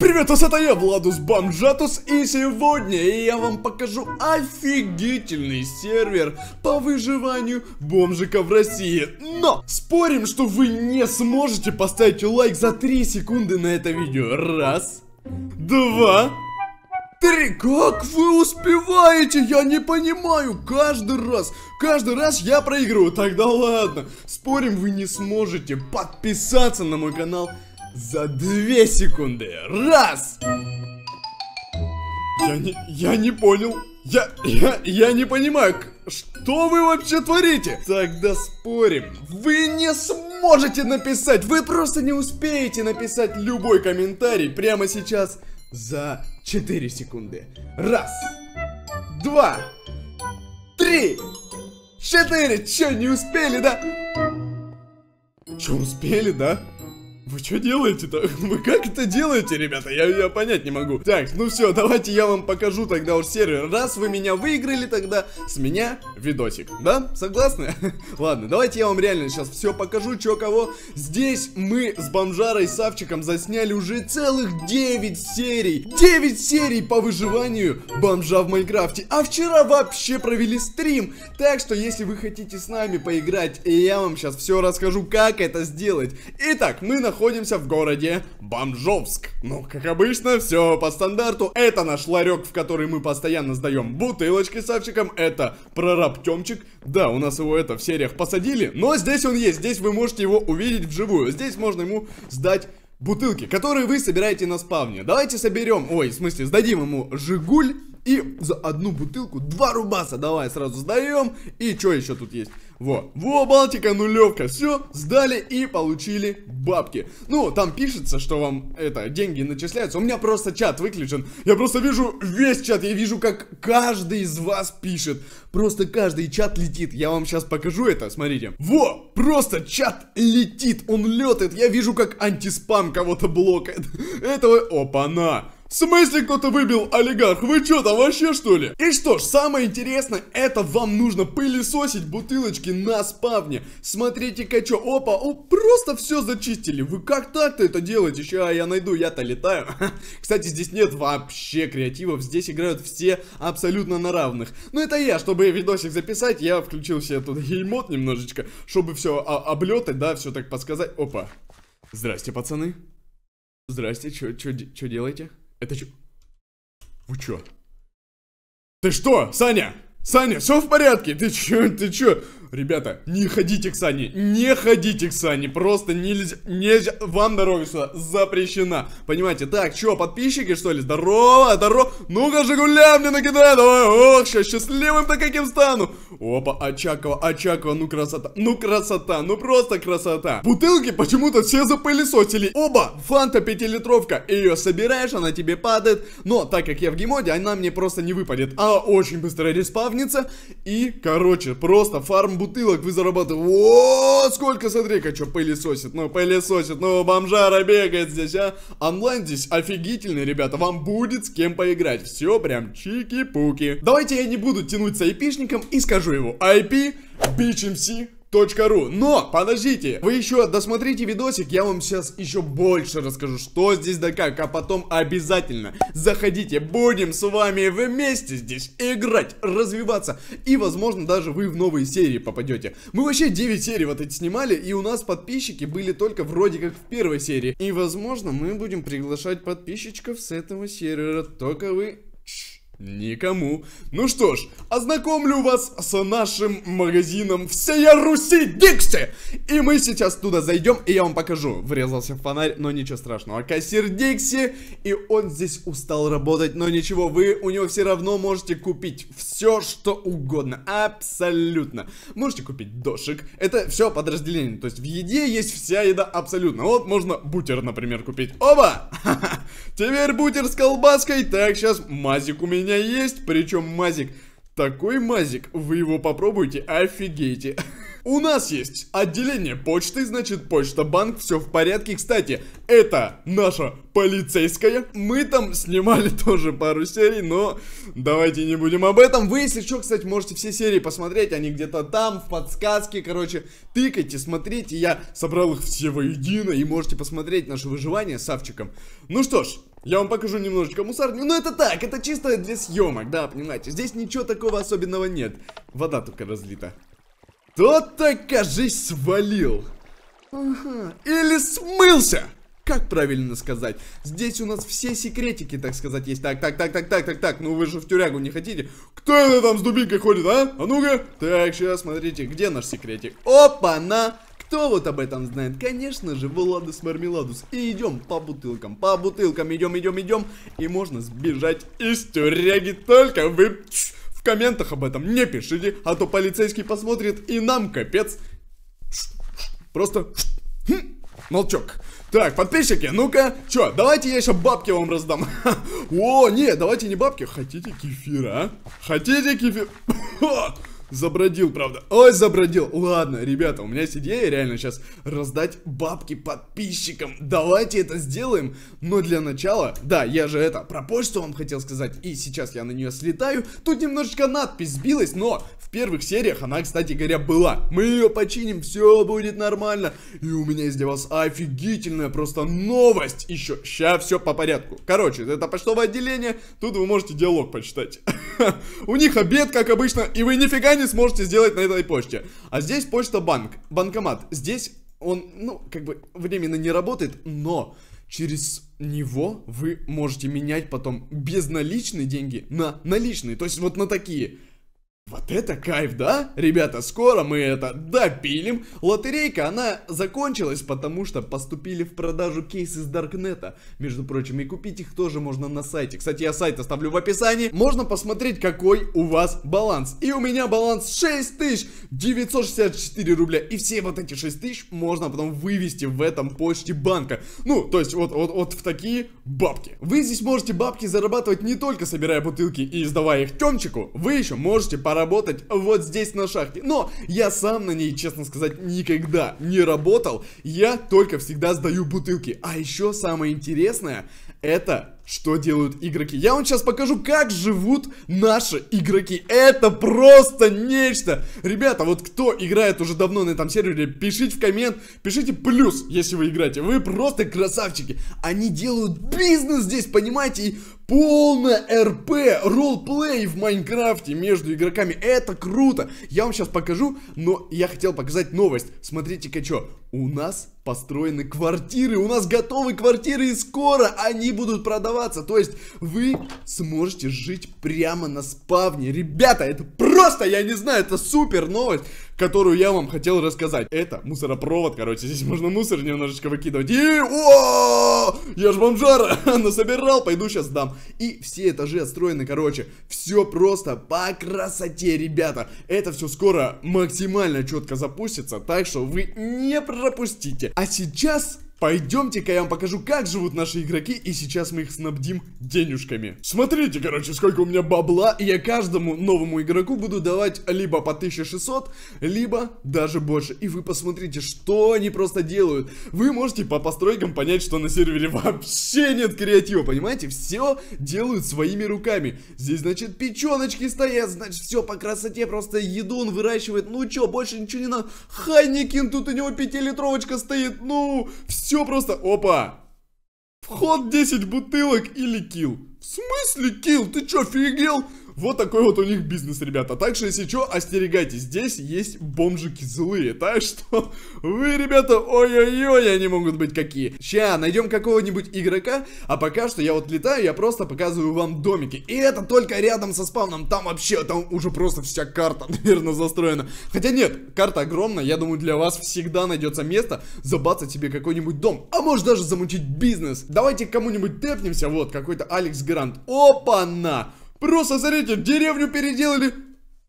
Привет, вас это я, Владус Бомжатус, и сегодня я вам покажу офигительный сервер по выживанию бомжика в России. Но спорим, что вы не сможете поставить лайк за 3 секунды на это видео. Раз, два, Три, как вы успеваете? Я не понимаю. Каждый раз, каждый раз я проигрываю. Тогда ладно. Спорим, вы не сможете подписаться на мой канал за две секунды. Раз! Я не, я не понял. Я, я, я не понимаю, что вы вообще творите? Тогда спорим, вы не сможете написать, вы просто не успеете написать любой комментарий прямо сейчас за 4 секунды. Раз, два, три, четыре. Че, не успели, да? Че, успели, да? Вы что делаете-то? Вы как это делаете, ребята? Я, я понять не могу. Так, ну все, давайте я вам покажу тогда уж сервер. Раз вы меня выиграли, тогда с меня видосик. Да? Согласны? Ладно, давайте я вам реально сейчас все покажу, чё кого. Здесь мы с бомжарой Савчиком засняли уже целых 9 серий. 9 серий по выживанию бомжа в Майнкрафте. А вчера вообще провели стрим. Так что, если вы хотите с нами поиграть, я вам сейчас все расскажу, как это сделать. Итак, мы находимся находимся в городе Бомжовск. Ну, как обычно, все по стандарту. Это наш ларек, в который мы постоянно сдаем бутылочки с Авчиком. Это прораб Тёмчик. Да, у нас его это в сериях посадили, но здесь он есть. Здесь вы можете его увидеть вживую. Здесь можно ему сдать бутылки, которые вы собираете на спавне. Давайте соберем, ой, в смысле, сдадим ему Жигуль и за одну бутылку два рубаса. Давай сразу сдаем. И что еще тут есть? Во, во, Балтика, нулевка, все, сдали и получили бабки. Ну, там пишется, что вам, это, деньги начисляются. У меня просто чат выключен. Я просто вижу весь чат, я вижу, как каждый из вас пишет. Просто каждый чат летит. Я вам сейчас покажу это, смотрите. Во, просто чат летит, он летает. Я вижу, как антиспам кого-то блокает. Этого, опа-на. В смысле кто-то выбил олигарх? Вы чё, там вообще что ли? И что ж, самое интересное, это вам нужно пылесосить бутылочки на спавне. Смотрите-ка чё, опа, о, просто все зачистили. Вы как так-то это делаете? Сейчас я найду, я-то летаю. Кстати, здесь нет вообще креативов, здесь играют все абсолютно на равных. Но ну, это я, чтобы видосик записать, я включил себе тут геймот немножечко, чтобы все облетать, да, все так подсказать. Опа. Здрасте, пацаны. Здрасте, Чё чё чё делаете? Это чё? Вы чё? Ты что, Саня? Саня, все в порядке? Ты чё, ты чё? Ребята, не ходите к Сане, не ходите к Сане, просто нельзя, нельзя, вам дорога сюда запрещена, понимаете? Так, чё, подписчики, что ли? Здорово, здорово, ну-ка же гуляй мне накидай, давай, ох, сейчас счастливым-то каким стану, Опа, Очакова, Очакова, ну красота, ну красота, ну просто красота. Бутылки почему-то все запылесосили. Оба, фанта пятилитровка. Ее собираешь, она тебе падает. Но так как я в гемоде, она мне просто не выпадет. А очень быстро респавнится. И, короче, просто фарм бутылок вы зарабатываете. О, сколько, смотри-ка, что пылесосит. Ну, пылесосит, ну, бомжара бегает здесь, а. Онлайн здесь офигительный, ребята. Вам будет с кем поиграть. Все прям чики-пуки. Давайте я не буду тянуться с айпишником и скажу вижу его. IP BHMC Но, подождите, вы еще досмотрите видосик, я вам сейчас еще больше расскажу, что здесь да как, а потом обязательно заходите, будем с вами вместе здесь играть, развиваться, и, возможно, даже вы в новые серии попадете. Мы вообще 9 серий вот эти снимали, и у нас подписчики были только вроде как в первой серии, и, возможно, мы будем приглашать подписчиков с этого сервера, только вы Никому. Ну что ж, ознакомлю вас с нашим магазином всея Руси Дикси! И мы сейчас туда зайдем, и я вам покажу. Врезался в фонарь, но ничего страшного. А кассир Дикси, и он здесь устал работать, но ничего, вы у него все равно можете купить все, что угодно. Абсолютно. Можете купить дошек. Это все подразделение. То есть в еде есть вся еда абсолютно. Вот можно бутер, например, купить. Оба! Теперь бутер с колбаской. Так, сейчас мазик у меня меня есть, причем мазик. Такой мазик, вы его попробуйте, офигейте. У нас есть отделение почты, значит почта банк, все в порядке. Кстати, это наша полицейская. Мы там снимали тоже пару серий, но давайте не будем об этом. Вы, если что, кстати, можете все серии посмотреть, они где-то там, в подсказке, короче. Тыкайте, смотрите, я собрал их все воедино, и можете посмотреть наше выживание с Савчиком. Ну что ж, я вам покажу немножечко мусорню, но ну, это так, это чисто для съемок, да, понимаете. Здесь ничего такого особенного нет. Вода только разлита. Кто-то, кажись, свалил. Ага. Или смылся. Как правильно сказать? Здесь у нас все секретики, так сказать, есть. Так, так, так, так, так, так, так. Ну вы же в тюрягу не хотите. Кто это там с дубинкой ходит, а? А ну-ка. Так, сейчас смотрите, где наш секретик? Опа-на! Кто вот об этом знает? Конечно же, Владус Мармеладус. И идем по бутылкам, по бутылкам идем, идем, идем. И можно сбежать из тюряги, только вы... Чш, в комментах об этом не пишите, а то полицейский посмотрит и нам капец. Просто хм, молчок. Так, подписчики, ну-ка, чё, давайте я еще бабки вам раздам. О, не, давайте не бабки, хотите кефира, а? Хотите кефир? Забродил, правда. Ой, забродил. Ладно, ребята, у меня есть идея реально сейчас раздать бабки подписчикам. Давайте это сделаем. Но для начала, да, я же это про почту вам хотел сказать. И сейчас я на нее слетаю. Тут немножечко надпись сбилась, но в первых сериях она, кстати говоря, была. Мы ее починим, все будет нормально. И у меня есть для вас офигительная просто новость еще. Сейчас все по порядку. Короче, это почтовое отделение. Тут вы можете диалог почитать. У них обед, как обычно, и вы нифига не не сможете сделать на этой почте. А здесь почта банк, банкомат. Здесь он, ну, как бы временно не работает, но через него вы можете менять потом безналичные деньги на наличные, то есть вот на такие. Вот это кайф, да? Ребята, скоро мы это допилим. Лотерейка, она закончилась, потому что поступили в продажу кейсы с Даркнета. Между прочим, и купить их тоже можно на сайте. Кстати, я сайт оставлю в описании. Можно посмотреть, какой у вас баланс. И у меня баланс 6964 рубля. И все вот эти 6000 можно потом вывести в этом почте банка. Ну, то есть вот, вот, вот в такие бабки. Вы здесь можете бабки зарабатывать не только собирая бутылки и сдавая их темчику. Вы еще можете пора работать вот здесь на шахте. Но я сам на ней, честно сказать, никогда не работал. Я только всегда сдаю бутылки. А еще самое интересное, это что делают игроки. Я вам сейчас покажу, как живут наши игроки. Это просто нечто. Ребята, вот кто играет уже давно на этом сервере, пишите в коммент, пишите плюс, если вы играете. Вы просто красавчики. Они делают бизнес здесь, понимаете? И полное РП, ролплей в Майнкрафте между игроками. Это круто! Я вам сейчас покажу, но я хотел показать новость. Смотрите-ка что, у нас построены квартиры, у нас готовы квартиры и скоро они будут продаваться. То есть вы сможете жить прямо на спавне. Ребята, это просто, я не знаю, это супер новость, которую я вам хотел рассказать. Это мусоропровод, короче, здесь можно мусор немножечко выкидывать. И, о, я ж бомжара насобирал, пойду сейчас дам. И все этажи отстроены, короче, все просто по красоте, ребята. Это все скоро максимально четко запустится, так что вы не пропустите. А сейчас Пойдемте-ка я вам покажу, как живут наши игроки, и сейчас мы их снабдим денежками. Смотрите, короче, сколько у меня бабла, и я каждому новому игроку буду давать либо по 1600, либо даже больше. И вы посмотрите, что они просто делают. Вы можете по постройкам понять, что на сервере вообще нет креатива, понимаете? Все делают своими руками. Здесь, значит, печеночки стоят, значит, все по красоте, просто еду он выращивает. Ну чё, больше ничего не надо. Хайникин, тут у него пятилитровочка стоит, ну, все все просто, опа! Вход 10 бутылок или килл. В смысле килл? Ты чё, офигел? Вот такой вот у них бизнес, ребята. Так что, если что, остерегайтесь. Здесь есть бомжики злые. Так что вы, ребята, ой-ой-ой, они могут быть какие. Ща, найдем какого-нибудь игрока. А пока что я вот летаю, я просто показываю вам домики. И это только рядом со спавном. Там вообще, там уже просто вся карта, наверное, застроена. Хотя нет, карта огромная. Я думаю, для вас всегда найдется место забацать себе какой-нибудь дом. А может даже замучить бизнес. Давайте кому-нибудь тэпнемся. Вот, какой-то Алекс Грант. Опа-на! Просто, смотрите, деревню переделали,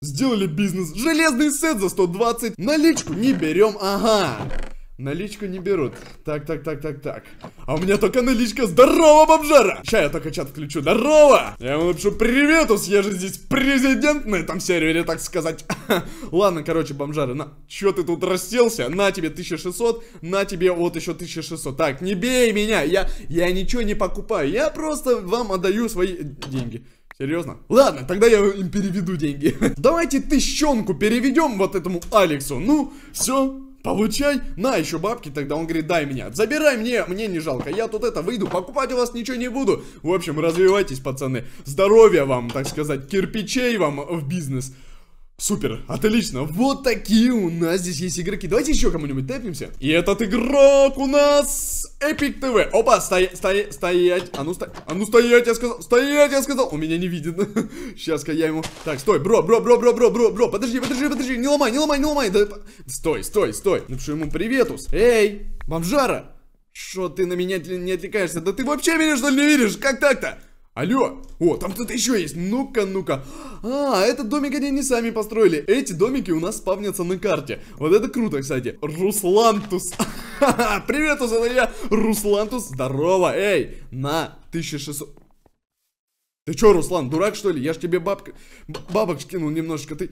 сделали бизнес. Железный сет за 120, наличку не берем, ага. Наличку не берут. Так, так, так, так, так. А у меня только наличка. Здорово, бомжара! Сейчас я только чат включу. Здорово! Я ему напишу привет, ус, я же здесь президент на этом сервере, так сказать. Ладно, короче, бомжары, на. Чё ты тут расселся? На тебе 1600, на тебе вот еще 1600. Так, не бей меня, я, я ничего не покупаю. Я просто вам отдаю свои деньги. Серьезно? Ладно, тогда я им переведу деньги. Давайте тыщенку переведем вот этому Алексу. Ну, все, получай, на еще бабки, тогда он говорит, дай меня, забирай мне, мне не жалко, я тут это выйду, покупать у вас ничего не буду. В общем, развивайтесь, пацаны, здоровья вам, так сказать, кирпичей вам в бизнес. Супер, отлично, вот такие у нас здесь есть игроки Давайте еще кому-нибудь тэпнемся И этот игрок у нас Эпик ТВ Опа, стоять, стоять, стоять А ну, сто... а ну стоять, я сказал, стоять, я сказал Он меня не видит Сейчас-ка я ему Так, стой, бро, бро, бро, бро, бро, бро, бро Подожди, подожди, подожди, не ломай, не ломай, не ломай да... Стой, стой, стой Напишу ему приветус Эй, бомжара Что ты на меня не отвлекаешься? Да ты вообще меня что ли не видишь? Как так-то? Алло! О, там кто-то еще есть! Ну-ка, ну-ка! А, этот домик они не сами построили. Эти домики у нас спавнятся на карте. Вот это круто, кстати. Руслантус. Привет, это я, Руслантус. Здорово, эй! На, 1600... Ты че, Руслан, дурак, что ли? Я ж тебе бабка... бабок скинул немножечко, ты...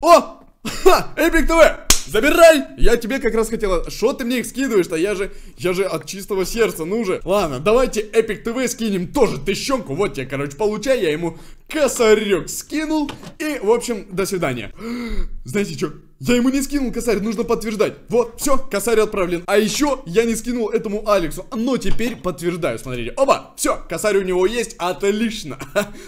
О! Ха! Эпик ТВ! Забирай! Я тебе как раз хотела... Что ты мне их скидываешь-то? Я же... Я же от чистого сердца, ну же. Ладно, давайте Эпик ТВ скинем тоже тыщенку. Вот тебе, короче, получай. Я ему косарек скинул. И, в общем, до свидания. Знаете что? Я ему не скинул косарь, нужно подтверждать. Вот, все, косарь отправлен. А еще я не скинул этому Алексу, но теперь подтверждаю, смотрите. Оба, все, косарь у него есть, отлично.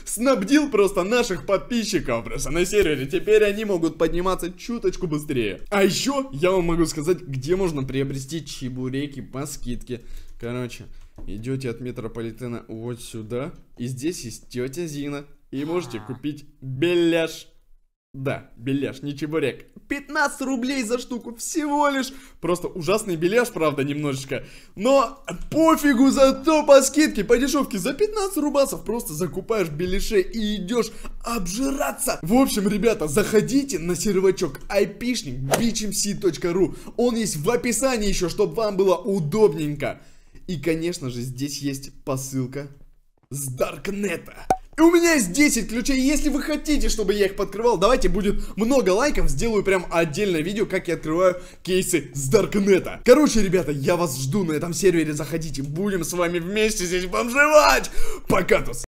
Снабдил просто наших подписчиков просто на сервере. Теперь они могут подниматься чуточку быстрее. А еще я вам могу сказать, где можно приобрести чебуреки по скидке. Короче, идете от метрополитена вот сюда, и здесь есть тетя Зина, и можете купить беляш. Да, беляш, не чебурек. 15 рублей за штуку всего лишь. Просто ужасный беляш, правда, немножечко. Но пофигу, зато по скидке, по дешевке за 15 рубасов просто закупаешь беляшей и идешь обжираться. В общем, ребята, заходите на сервачок айпишник bhmc.ru. Он есть в описании еще, чтобы вам было удобненько. И, конечно же, здесь есть посылка с Даркнета. И у меня есть 10 ключей, если вы хотите, чтобы я их подкрывал, давайте будет много лайков, сделаю прям отдельное видео, как я открываю кейсы с Даркнета. Короче, ребята, я вас жду на этом сервере, заходите, будем с вами вместе здесь бомжевать. тус.